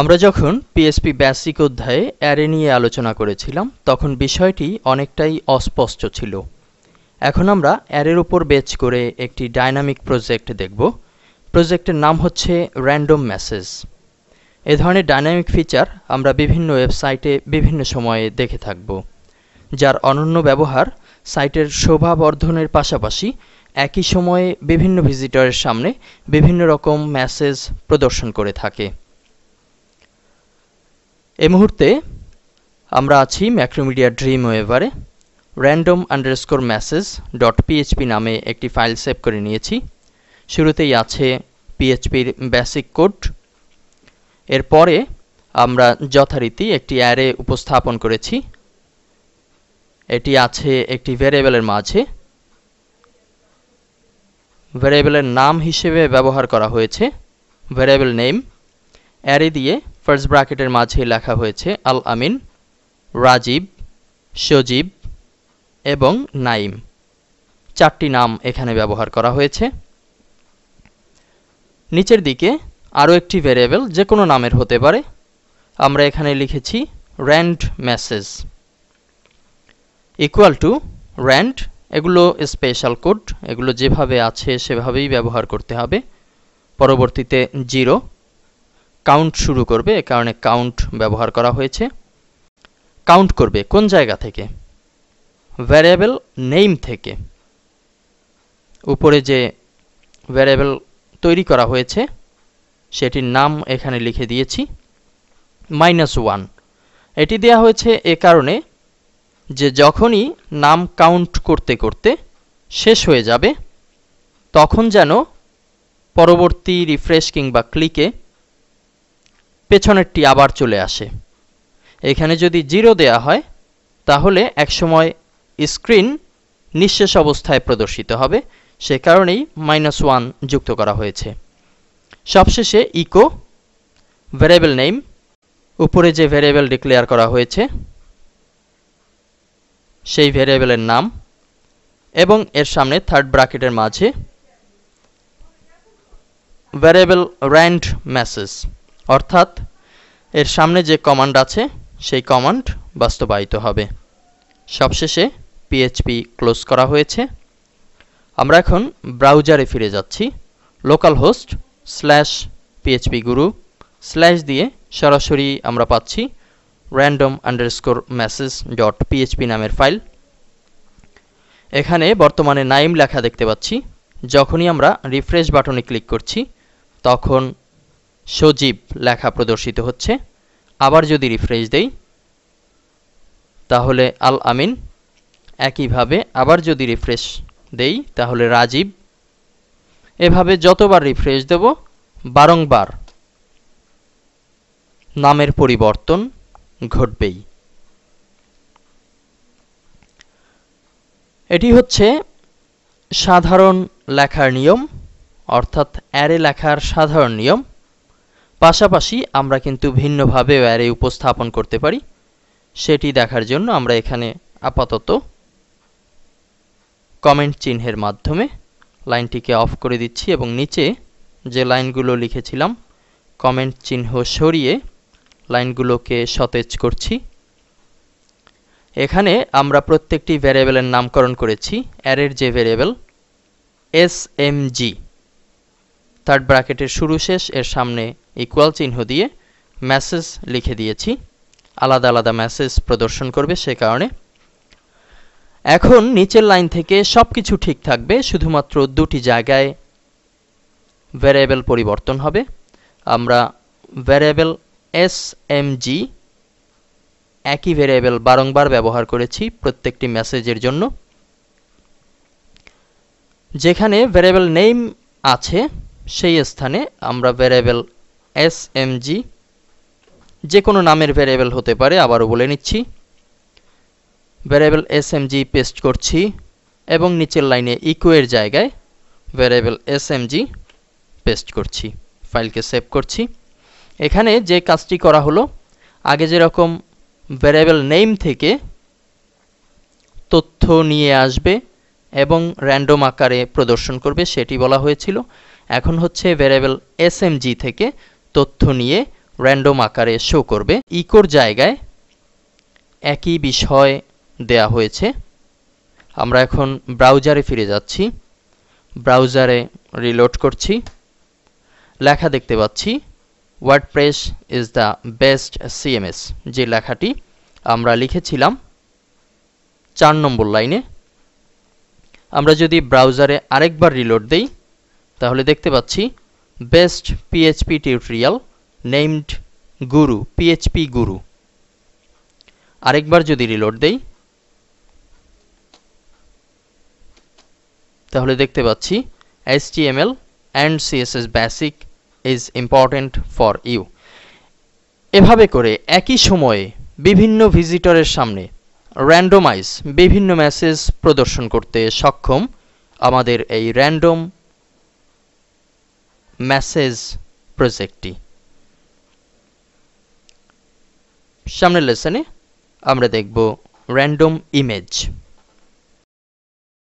আমরা যখন PSP basic অধ্যায়ে অ্যারে নিয়ে আলোচনা করেছিলাম তখন বিষয়টি অনেকটাই অস্পষ্ট ছিল এখন আমরা অ্যারের ওপর বেচ করে একটি ডাইনামিক প্রজেক্ট দেখব প্রজেক্টের নাম হচ্ছে র্যান্ডম ম্যাসেজ এ ধরনের ডাইনামিক ফিচার আমরা বিভিন্ন ওয়েবসাইটে বিভিন্ন সময়ে দেখে থাকব যার অনন্য ব্যবহার সাইটের শোভা বর্ধনের পাশাপাশি একই সময়ে বিভিন্ন ভিজিটরের সামনে বিভিন্ন রকম মেসেজ প্রদর্শন করে থাকে এ মুহূর্তে আমরা আছি ম্যাক্রোমিডিয়া ড্রিম ওয়েভারে random underscore message dot PHP নামে একটি ফাইল সেভ করে নিয়েছি শুরুতেই আছে পিএইচপির বেসিক কোড এরপরে আমরা যথারীতি একটি অ্যারে উপস্থাপন করেছি এটি আছে একটি ভেরিয়েবলের মাঝে ভেরিয়েবলের নাম হিসেবে ব্যবহার করা হয়েছে ভেরিয়েবল নেম অ্যারে দিয়ে ফার্স্ট ব্র্যাকেটের মাঝে লেখা হয়েছে আল আমিন রাজীব সজীব এবং নাইম চারটি নাম এখানে ব্যবহার করা হয়েছে নিচের দিকে আরও একটি ভেরিয়েবল যে কোনো নামের হতে পারে আমরা এখানে লিখেছি rand message equal to rand এগুলো স্পেশাল কোড এগুলো যেভাবে আছে সেভাবেই ব্যবহার করতে হবে পরবর্তীতে জিরো কাউন্ট শুরু করবে এ কারণে কাউন্ট ব্যবহার করা হয়েছে কাউন্ট করবে কোন জায়গা থেকে ভ্যারিয়েবল নেম থেকে উপরে যে ভ্যারিয়েবল তৈরি করা হয়েছে সেটির নাম এখানে লিখে দিয়েছি মাইনাস ওয়ান এটি দেয়া হয়েছে এ কারণে যে যখনই নাম কাউন্ট করতে করতে শেষ হয়ে যাবে তখন যেন পরবর্তী রিফ্রেশ কিংবা ক্লিকে পেছনেরটি আবার চলে আসে এখানে যদি জিরো দেয়া হয় তাহলে একসময় স্ক্রিন নিঃশেষ অবস্থায় প্রদর্শিত হবে সে কারণেই মাইনাস ওয়ান যুক্ত করা হয়েছে সবশেষে ইকো ভ্যারিয়েবল নেম উপরে যে ভ্যারিয়েবল ডিক্লেয়ার করা হয়েছে সেই ভ্যারিয়েবলের নাম এবং এর সামনে থার্ড ব্রাকেটের মাঝে ভ্যারিয়েবল র্যান্ড মেসেজ অর্থাৎ এর সামনে যে কমান্ড আছে সেই কমান্ড বাস্তবায়িত হবে সবশেষে পিএইচপি ক্লোজ করা হয়েছে আমরা এখন ব্রাউজারে ফিরে যাচ্ছি লোকাল হোস্ট স্ল্যাশ পিএইচপি গুরু স্ল্যাশ দিয়ে সরাসরি আমরা পাচ্ছি random underscore message dot PHP নামের ফাইল এখানে বর্তমানে নাইম লেখা দেখতে পাচ্ছি যখনই আমরা রিফ্রেশ বাটনে ক্লিক করছি তখন সজীব লেখা প্রদর্শিত হচ্ছে আবার যদি রিফ্রেশ দেই তাহলে আল আমিন একইভাবে আবার যদি রিফ্রেশ দেই তাহলে রাজীব এভাবে যতবার রিফ্রেশ দেব বারংবার নামের পরিবর্তন ঘটবেই এটি হচ্ছে সাধারণ লেখার নিয়ম অর্থাৎ অ্যারে লেখার সাধারণ নিয়ম পাশাপাশি আমরা কিন্তু ভিন্নভাবে অ্যারে উপস্থাপন করতে পারি সেটি দেখার জন্য আমরা এখানে আপাতত কমেন্ট চিহ্নের মাধ্যমে লাইনটিকে অফ করে দিচ্ছি এবং নিচে যে লাইনগুলো লিখেছিলাম কমেন্ট চিহ্ন সরিয়ে লাইনগুলোকে সতেজ করছি এখানে আমরা প্রত্যেকটি ভ্যারিয়েবলের নামকরণ করেছি অ্যারের যে variable S M G third ব্র্যাকেটের শুরু শেষ এর সামনে ইকুয়াল চিহ্ন দিয়ে মেসেজ লিখে দিয়েছি আলাদা আলাদা মেসেজ প্রদর্শন করবে সে কারণে এখন নিচের লাইন থেকে সব কিছু ঠিক থাকবে শুধুমাত্র দুটি জায়গায় ভ্যারিয়েবল পরিবর্তন হবে আমরা ভ্যারিয়েবল এস এম জি একই ভ্যারিয়েবল বারংবার ব্যবহার করেছি প্রত্যেকটি মেসেজের জন্য যেখানে ভ্যারিয়েবল নেম আছে সেই স্থানে আমরা ভ্যারিয়েবল এস এমজি যে কোনো নামের ভ্যারিয়েবল হতে পারে আবারও বলে নিচ্ছি variable S M G paste করছি এবং নিচের লাইনে ইকুয়ের জায়গায় variable S M G paste করছি ফাইলকে সেভ করছি এখানে যে কাজটি করা হলো আগে যেরকম ভ্যারিয়েবল নেম থেকে তথ্য নিয়ে আসবে এবং র্যান্ডম আকারে প্রদর্শন করবে সেটি বলা হয়েছিল এখন হচ্ছে ভ্যারিয়েবল জি থেকে তথ্য নিয়ে র্যান্ডম আকারে শো করবে ইকোর জায়গায় একই বিষয় দেয়া হয়েছে আমরা এখন ব্রাউজারে ফিরে যাচ্ছি ব্রাউজারে রিলোড করছি লেখা দেখতে পাচ্ছি WordPress is the best CMS যে লেখাটি আমরা লিখেছিলাম চার নম্বর লাইনে আমরা যদি ব্রাউজারে আরেকবার রিলোড দেই তাহলে দেখতে পাচ্ছি best PHP tutorial named Guru, PHP Guru. আরেকবার যদি রিলোড দেই তাহলে দেখতে পাচ্ছি HTML and CSS basic is important for you. এভাবে করে একই সময়ে বিভিন্ন ভিজিটরের সামনে র্যান্ডোমাইজ বিভিন্ন মেসেজ প্রদর্শন করতে সক্ষম আমাদের এই র্যান্ডম মেসেজ প্রজেক্টটি সামনের লেসনে আমরা দেখব র্যান্ডম ইমেজ